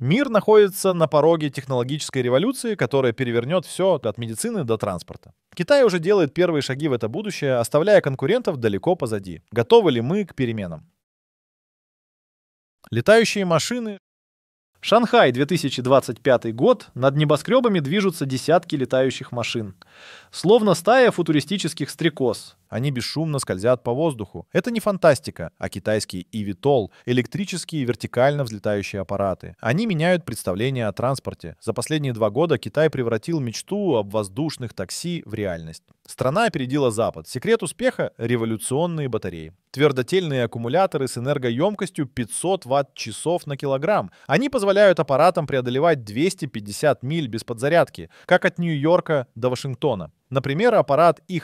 Мир находится на пороге технологической революции, которая перевернет все от медицины до транспорта. Китай уже делает первые шаги в это будущее, оставляя конкурентов далеко позади. Готовы ли мы к переменам? Летающие машины, Шанхай, 2025 год, над небоскребами движутся десятки летающих машин. Словно стая футуристических стрекоз. Они бесшумно скользят по воздуху. Это не фантастика, а китайский Ивитол — электрические вертикально взлетающие аппараты. Они меняют представление о транспорте. За последние два года Китай превратил мечту об воздушных такси в реальность. Страна опередила Запад. Секрет успеха — революционные батареи. Твердотельные аккумуляторы с энергоемкостью 500 ватт-часов на килограмм. Они позволяют позволяют аппаратам преодолевать 250 миль без подзарядки, как от Нью-Йорка до Вашингтона. Например, аппарат e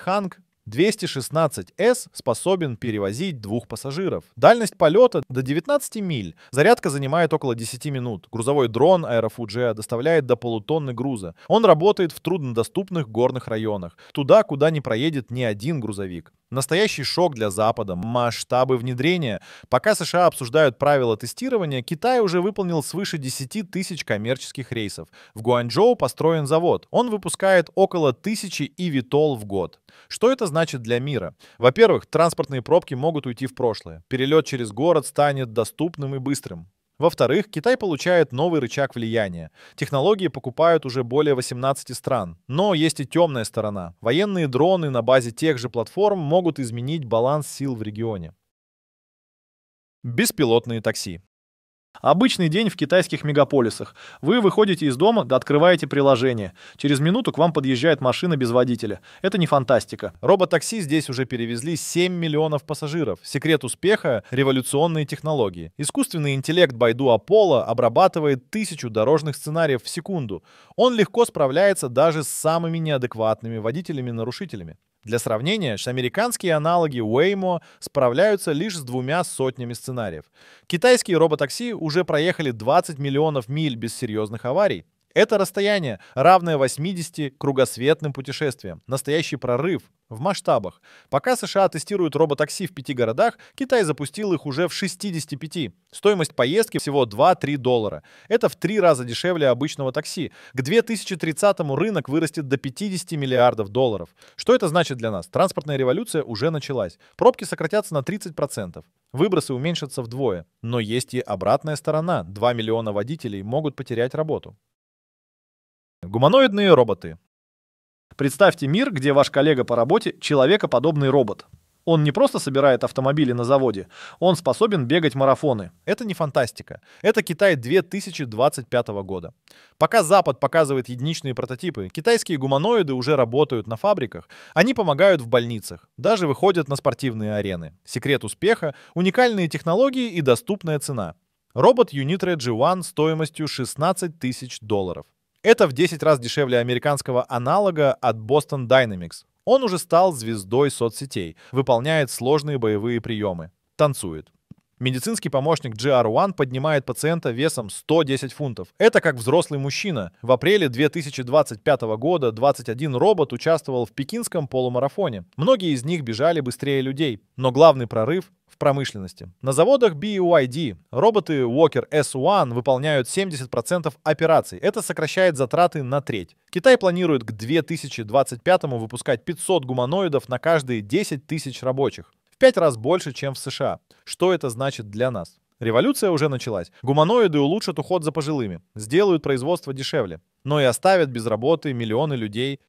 216S способен перевозить двух пассажиров. Дальность полета до 19 миль. Зарядка занимает около 10 минут. Грузовой дрон Аэрофуджиа доставляет до полутонны груза. Он работает в труднодоступных горных районах, туда, куда не проедет ни один грузовик. Настоящий шок для Запада, масштабы внедрения. Пока США обсуждают правила тестирования, Китай уже выполнил свыше 10 тысяч коммерческих рейсов. В Гуанчжоу построен завод. Он выпускает около тысячи ивитол в год. Что это значит для мира? Во-первых, транспортные пробки могут уйти в прошлое. Перелет через город станет доступным и быстрым. Во-вторых, Китай получает новый рычаг влияния. Технологии покупают уже более 18 стран. Но есть и темная сторона. Военные дроны на базе тех же платформ могут изменить баланс сил в регионе. Беспилотные такси. Обычный день в китайских мегаполисах. Вы выходите из дома, да открываете приложение. Через минуту к вам подъезжает машина без водителя. Это не фантастика. Роботакси здесь уже перевезли 7 миллионов пассажиров. Секрет успеха — революционные технологии. Искусственный интеллект Байду Аполло обрабатывает тысячу дорожных сценариев в секунду. Он легко справляется даже с самыми неадекватными водителями-нарушителями. Для сравнения, американские аналоги Waymo справляются лишь с двумя сотнями сценариев. Китайские роботакси уже проехали 20 миллионов миль без серьезных аварий. Это расстояние, равное 80 кругосветным путешествиям. Настоящий прорыв. В масштабах. Пока США тестируют роботакси в пяти городах, Китай запустил их уже в 65. Стоимость поездки всего 2-3 доллара. Это в три раза дешевле обычного такси. К 2030-му рынок вырастет до 50 миллиардов долларов. Что это значит для нас? Транспортная революция уже началась. Пробки сократятся на 30%. Выбросы уменьшатся вдвое. Но есть и обратная сторона. 2 миллиона водителей могут потерять работу. Гуманоидные роботы. Представьте мир, где ваш коллега по работе – человекоподобный робот. Он не просто собирает автомобили на заводе, он способен бегать марафоны. Это не фантастика. Это Китай 2025 года. Пока Запад показывает единичные прототипы, китайские гуманоиды уже работают на фабриках, они помогают в больницах, даже выходят на спортивные арены. Секрет успеха – уникальные технологии и доступная цена. Робот Unitre G1 стоимостью 16 тысяч долларов. Это в 10 раз дешевле американского аналога от Boston Dynamics. Он уже стал звездой соцсетей, выполняет сложные боевые приемы, танцует. Медицинский помощник GR1 поднимает пациента весом 110 фунтов. Это как взрослый мужчина. В апреле 2025 года 21 робот участвовал в пекинском полумарафоне. Многие из них бежали быстрее людей. Но главный прорыв промышленности. На заводах BYD роботы Walker S1 выполняют 70% операций. Это сокращает затраты на треть. Китай планирует к 2025 выпускать 500 гуманоидов на каждые 10 тысяч рабочих. В 5 раз больше, чем в США. Что это значит для нас? Революция уже началась. Гуманоиды улучшат уход за пожилыми, сделают производство дешевле, но и оставят без работы миллионы людей.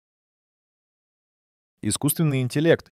Искусственный интеллект.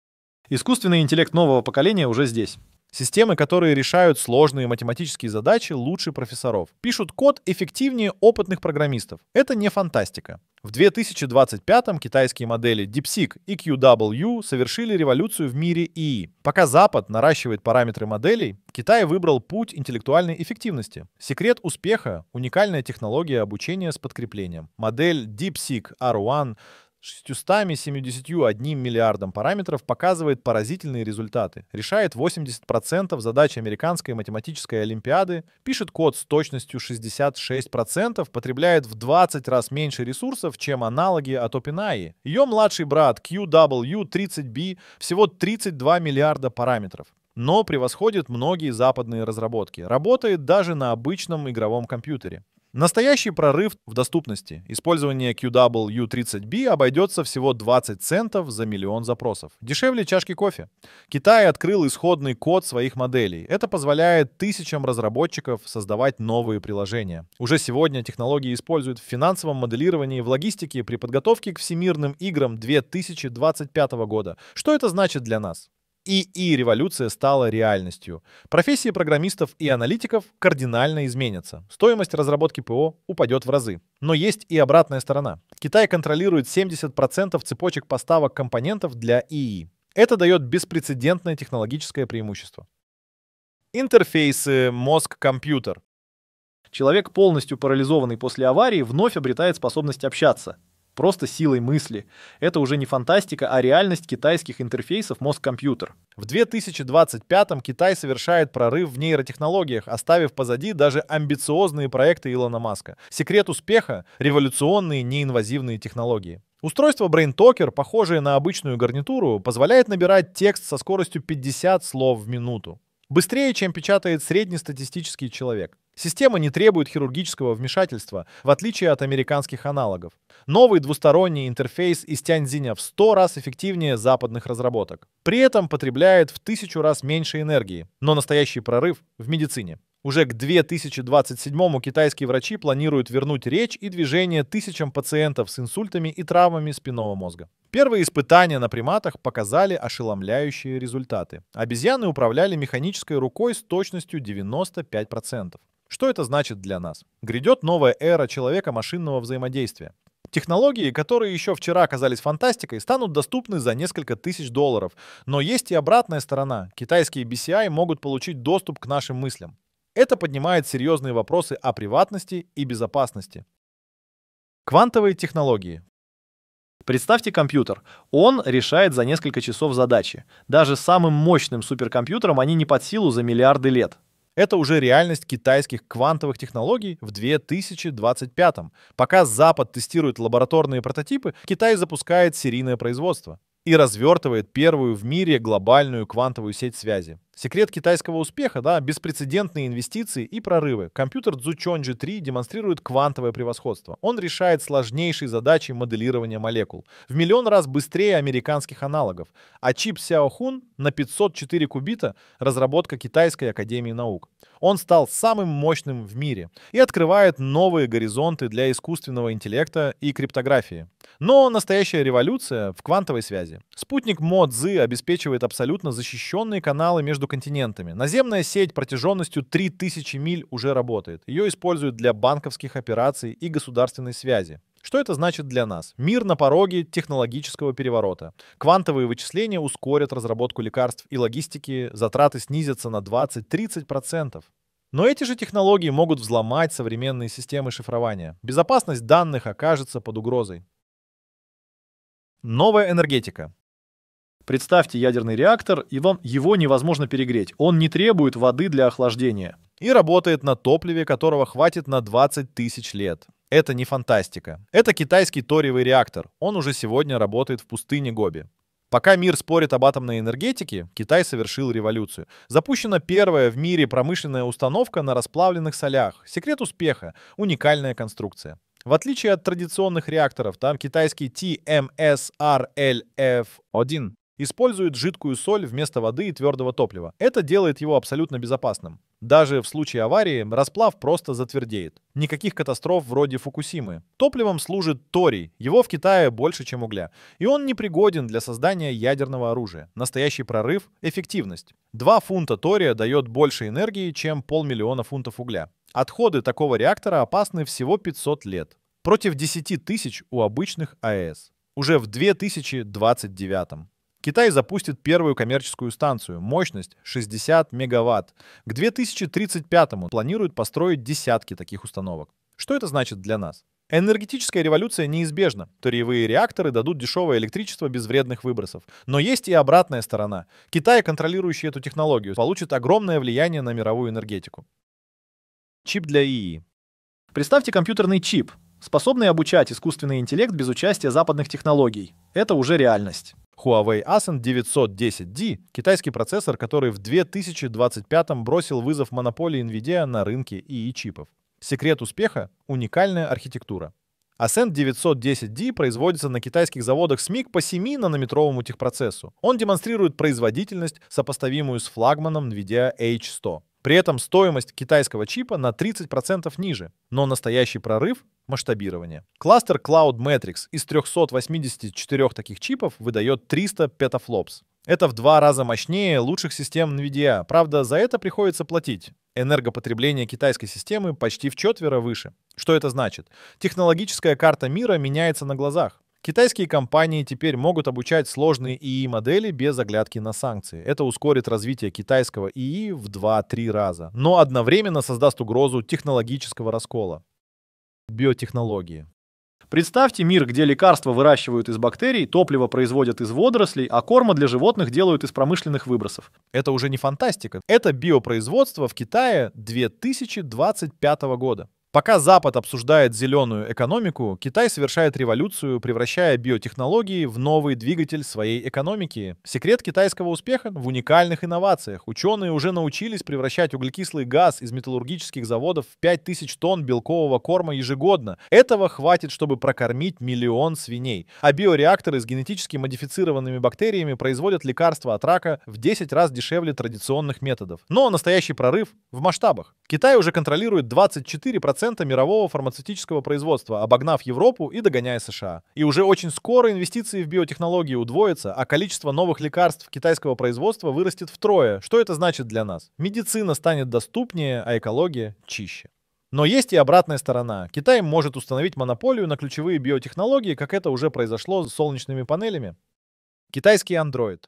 Искусственный интеллект нового поколения уже здесь. Системы, которые решают сложные математические задачи лучше профессоров. Пишут код эффективнее опытных программистов. Это не фантастика. В 2025-м китайские модели DeepSeek и QW совершили революцию в мире ИИ. Пока Запад наращивает параметры моделей, Китай выбрал путь интеллектуальной эффективности. Секрет успеха — уникальная технология обучения с подкреплением. Модель DeepSeek R1 671 миллиардом параметров показывает поразительные результаты. Решает 80% задач американской математической олимпиады, пишет код с точностью 66%, потребляет в 20 раз меньше ресурсов, чем аналоги от OpenAI. Ее младший брат QW30B всего 32 миллиарда параметров но превосходит многие западные разработки. Работает даже на обычном игровом компьютере. Настоящий прорыв в доступности. Использование QW30B обойдется всего 20 центов за миллион запросов. Дешевле чашки кофе. Китай открыл исходный код своих моделей. Это позволяет тысячам разработчиков создавать новые приложения. Уже сегодня технологии используют в финансовом моделировании, в логистике, при подготовке к всемирным играм 2025 года. Что это значит для нас? ИИ-революция стала реальностью. Профессии программистов и аналитиков кардинально изменятся. Стоимость разработки ПО упадет в разы. Но есть и обратная сторона. Китай контролирует 70% цепочек поставок компонентов для ИИ. Это дает беспрецедентное технологическое преимущество. Интерфейсы мозг-компьютер. Человек, полностью парализованный после аварии, вновь обретает способность общаться. Просто силой мысли. Это уже не фантастика, а реальность китайских интерфейсов мозг-компьютер. В 2025-м Китай совершает прорыв в нейротехнологиях, оставив позади даже амбициозные проекты Илона Маска. Секрет успеха — революционные неинвазивные технологии. Устройство BrainTalker, похожее на обычную гарнитуру, позволяет набирать текст со скоростью 50 слов в минуту. Быстрее, чем печатает среднестатистический человек. Система не требует хирургического вмешательства, в отличие от американских аналогов. Новый двусторонний интерфейс из Тяньзиня в 100 раз эффективнее западных разработок. При этом потребляет в тысячу раз меньше энергии, но настоящий прорыв в медицине. Уже к 2027-му китайские врачи планируют вернуть речь и движение тысячам пациентов с инсультами и травмами спинного мозга. Первые испытания на приматах показали ошеломляющие результаты. Обезьяны управляли механической рукой с точностью 95%. Что это значит для нас? Грядет новая эра человека-машинного взаимодействия. Технологии, которые еще вчера оказались фантастикой, станут доступны за несколько тысяч долларов. Но есть и обратная сторона. Китайские BCI могут получить доступ к нашим мыслям. Это поднимает серьезные вопросы о приватности и безопасности. Квантовые технологии. Представьте компьютер. Он решает за несколько часов задачи. Даже самым мощным суперкомпьютером они не под силу за миллиарды лет. Это уже реальность китайских квантовых технологий в 2025 Пока Запад тестирует лабораторные прототипы, Китай запускает серийное производство и развертывает первую в мире глобальную квантовую сеть связи. Секрет китайского успеха, да, беспрецедентные инвестиции и прорывы. Компьютер Zuchonji 3 демонстрирует квантовое превосходство. Он решает сложнейшие задачи моделирования молекул. В миллион раз быстрее американских аналогов. А чип Xiaohun на 504 кубита — разработка Китайской Академии Наук. Он стал самым мощным в мире и открывает новые горизонты для искусственного интеллекта и криптографии. Но настоящая революция в квантовой связи. Спутник Mozi обеспечивает абсолютно защищенные каналы между между континентами. Наземная сеть протяженностью 3000 миль уже работает. Ее используют для банковских операций и государственной связи. Что это значит для нас? Мир на пороге технологического переворота. Квантовые вычисления ускорят разработку лекарств и логистики, затраты снизятся на 20-30%. Но эти же технологии могут взломать современные системы шифрования. Безопасность данных окажется под угрозой. Новая энергетика. Представьте ядерный реактор, и вам его невозможно перегреть. Он не требует воды для охлаждения. И работает на топливе, которого хватит на 20 тысяч лет. Это не фантастика. Это китайский ториевый реактор. Он уже сегодня работает в пустыне Гоби. Пока мир спорит об атомной энергетике, Китай совершил революцию. Запущена первая в мире промышленная установка на расплавленных солях. Секрет успеха – уникальная конструкция. В отличие от традиционных реакторов, там китайский TMSRLF-1 использует жидкую соль вместо воды и твердого топлива. Это делает его абсолютно безопасным. Даже в случае аварии расплав просто затвердеет. Никаких катастроф вроде Фукусимы. Топливом служит торий, его в Китае больше, чем угля. И он не пригоден для создания ядерного оружия. Настоящий прорыв — эффективность. Два фунта тория дает больше энергии, чем полмиллиона фунтов угля. Отходы такого реактора опасны всего 500 лет. Против 10 тысяч у обычных АЭС. Уже в 2029. Китай запустит первую коммерческую станцию, мощность 60 мегаватт. К 2035-му планируют построить десятки таких установок. Что это значит для нас? Энергетическая революция неизбежна. Тореевые реакторы дадут дешевое электричество без вредных выбросов. Но есть и обратная сторона. Китай, контролирующий эту технологию, получит огромное влияние на мировую энергетику. Чип для ИИ. Представьте компьютерный чип, способный обучать искусственный интеллект без участия западных технологий. Это уже реальность. Huawei Ascend 910D – китайский процессор, который в 2025 бросил вызов монополии NVIDIA на рынке ИИ-чипов. Секрет успеха – уникальная архитектура. Ascend 910D производится на китайских заводах SMIC по 7 нанометровому техпроцессу. Он демонстрирует производительность, сопоставимую с флагманом NVIDIA H100. При этом стоимость китайского чипа на 30% ниже, но настоящий прорыв – масштабирование. Кластер Cloud Matrix из 384 таких чипов выдает 300 петафлопс. Это в два раза мощнее лучших систем NVIDIA. Правда, за это приходится платить. Энергопотребление китайской системы почти в четверо выше. Что это значит? Технологическая карта мира меняется на глазах. Китайские компании теперь могут обучать сложные ИИ-модели без оглядки на санкции. Это ускорит развитие китайского ИИ в 2-3 раза, но одновременно создаст угрозу технологического раскола. Биотехнологии. Представьте мир, где лекарства выращивают из бактерий, топливо производят из водорослей, а корма для животных делают из промышленных выбросов. Это уже не фантастика. Это биопроизводство в Китае 2025 года. Пока Запад обсуждает зеленую экономику, Китай совершает революцию, превращая биотехнологии в новый двигатель своей экономики. Секрет китайского успеха в уникальных инновациях. Ученые уже научились превращать углекислый газ из металлургических заводов в 5000 тонн белкового корма ежегодно. Этого хватит, чтобы прокормить миллион свиней. А биореакторы с генетически модифицированными бактериями производят лекарства от рака в 10 раз дешевле традиционных методов. Но настоящий прорыв в масштабах. Китай уже контролирует 24% 1% мирового фармацевтического производства, обогнав Европу и догоняя США. И уже очень скоро инвестиции в биотехнологии удвоятся, а количество новых лекарств китайского производства вырастет втрое. Что это значит для нас? Медицина станет доступнее, а экология чище. Но есть и обратная сторона. Китай может установить монополию на ключевые биотехнологии, как это уже произошло с солнечными панелями. Китайский Android.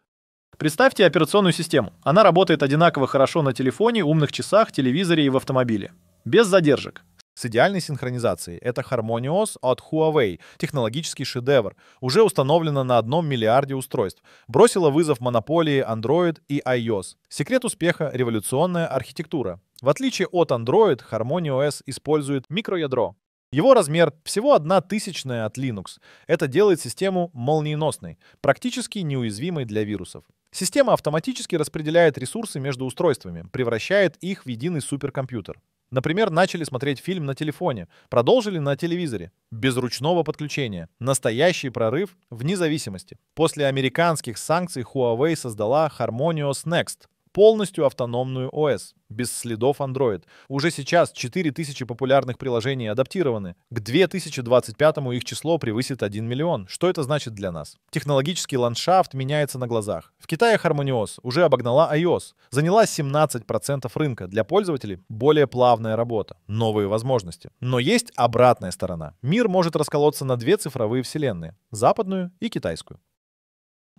Представьте операционную систему. Она работает одинаково хорошо на телефоне, умных часах, телевизоре и в автомобиле. Без задержек с идеальной синхронизацией. Это Harmonios от Huawei, технологический шедевр, уже установлено на одном миллиарде устройств. Бросила вызов монополии Android и iOS. Секрет успеха — революционная архитектура. В отличие от Android, HarmonyOS использует микроядро. Его размер всего одна тысячная от Linux. Это делает систему молниеносной, практически неуязвимой для вирусов. Система автоматически распределяет ресурсы между устройствами, превращает их в единый суперкомпьютер. Например, начали смотреть фильм на телефоне, продолжили на телевизоре, без ручного подключения. Настоящий прорыв в независимости. После американских санкций Huawei создала Harmonious Next, полностью автономную ОС, без следов Android. Уже сейчас 4000 популярных приложений адаптированы. К 2025 их число превысит 1 миллион. Что это значит для нас? Технологический ландшафт меняется на глазах. В Китае Harmonios уже обогнала iOS, заняла 17% рынка. Для пользователей более плавная работа, новые возможности. Но есть обратная сторона. Мир может расколоться на две цифровые вселенные — западную и китайскую.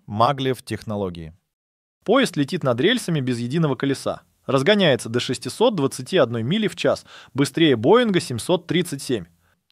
Маглев технологии. Поезд летит над рельсами без единого колеса. Разгоняется до 621 мили в час, быстрее Боинга 737.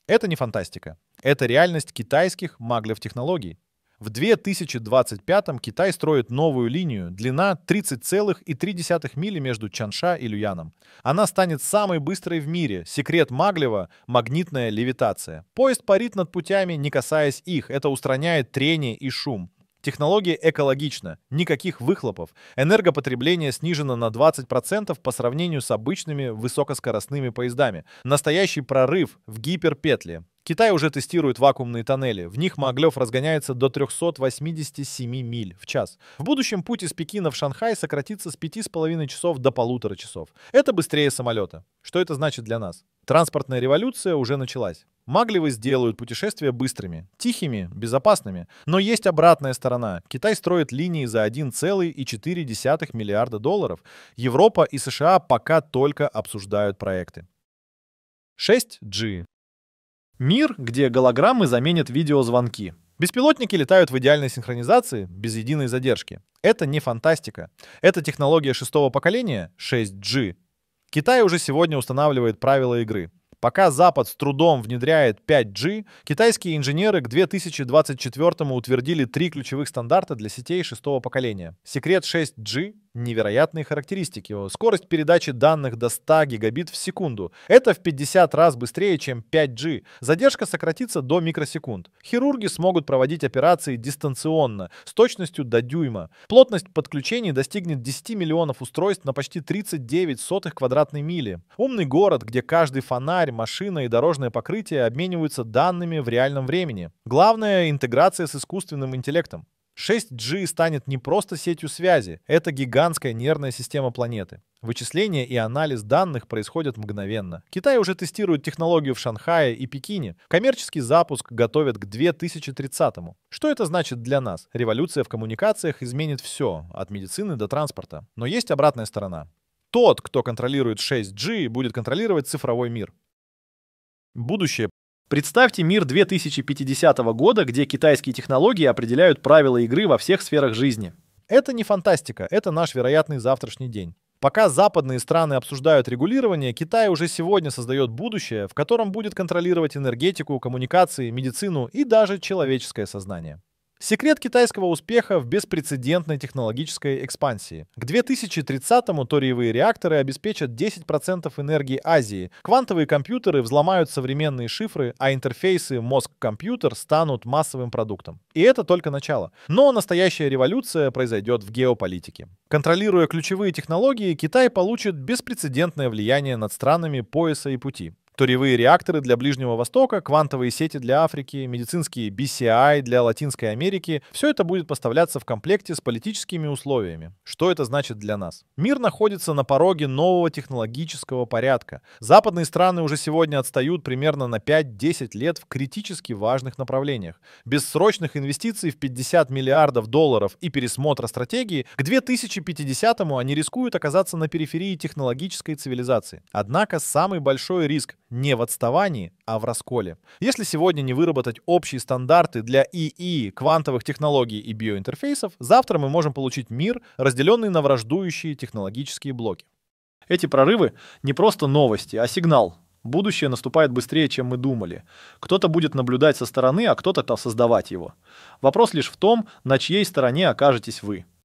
Это не фантастика. Это реальность китайских маглев технологий. В 2025-м Китай строит новую линию, длина 30,3 мили между Чанша и Люяном. Она станет самой быстрой в мире. Секрет Маглева – магнитная левитация. Поезд парит над путями, не касаясь их. Это устраняет трение и шум. Технология экологична, никаких выхлопов. Энергопотребление снижено на 20% по сравнению с обычными высокоскоростными поездами. Настоящий прорыв в гиперпетле. Китай уже тестирует вакуумные тоннели. В них Маглев разгоняется до 387 миль в час. В будущем путь из Пекина в Шанхай сократится с 5,5 часов до полутора часов. Это быстрее самолета. Что это значит для нас? Транспортная революция уже началась. Магливы сделают путешествия быстрыми, тихими, безопасными. Но есть обратная сторона. Китай строит линии за 1,4 миллиарда долларов. Европа и США пока только обсуждают проекты. 6G. Мир, где голограммы заменят видеозвонки. Беспилотники летают в идеальной синхронизации, без единой задержки. Это не фантастика. Это технология шестого поколения, 6G. Китай уже сегодня устанавливает правила игры. Пока Запад с трудом внедряет 5G, китайские инженеры к 2024 утвердили три ключевых стандарта для сетей шестого поколения. Секрет 6G, невероятные характеристики. Скорость передачи данных до 100 гигабит в секунду. Это в 50 раз быстрее, чем 5G. Задержка сократится до микросекунд. Хирурги смогут проводить операции дистанционно, с точностью до дюйма. Плотность подключений достигнет 10 миллионов устройств на почти 39 сотых квадратной мили. Умный город, где каждый фонарь, машина и дорожное покрытие обмениваются данными в реальном времени. Главное — интеграция с искусственным интеллектом. 6G станет не просто сетью связи, это гигантская нервная система планеты. Вычисления и анализ данных происходят мгновенно. Китай уже тестирует технологию в Шанхае и Пекине. Коммерческий запуск готовят к 2030-му. Что это значит для нас? Революция в коммуникациях изменит все, от медицины до транспорта. Но есть обратная сторона. Тот, кто контролирует 6G, будет контролировать цифровой мир. Будущее Представьте мир 2050 года, где китайские технологии определяют правила игры во всех сферах жизни. Это не фантастика, это наш вероятный завтрашний день. Пока западные страны обсуждают регулирование, Китай уже сегодня создает будущее, в котором будет контролировать энергетику, коммуникации, медицину и даже человеческое сознание. Секрет китайского успеха в беспрецедентной технологической экспансии. К 2030-му ториевые реакторы обеспечат 10% энергии Азии, квантовые компьютеры взломают современные шифры, а интерфейсы мозг-компьютер станут массовым продуктом. И это только начало. Но настоящая революция произойдет в геополитике. Контролируя ключевые технологии, Китай получит беспрецедентное влияние над странами пояса и пути туревые реакторы для Ближнего Востока, квантовые сети для Африки, медицинские BCI для Латинской Америки. Все это будет поставляться в комплекте с политическими условиями. Что это значит для нас? Мир находится на пороге нового технологического порядка. Западные страны уже сегодня отстают примерно на 5-10 лет в критически важных направлениях. Без срочных инвестиций в 50 миллиардов долларов и пересмотра стратегии к 2050-му они рискуют оказаться на периферии технологической цивилизации. Однако самый большой риск не в отставании, а в расколе. Если сегодня не выработать общие стандарты для ИИ, квантовых технологий и биоинтерфейсов, завтра мы можем получить мир, разделенный на враждующие технологические блоки. Эти прорывы не просто новости, а сигнал. Будущее наступает быстрее, чем мы думали. Кто-то будет наблюдать со стороны, а кто-то создавать его. Вопрос лишь в том, на чьей стороне окажетесь вы –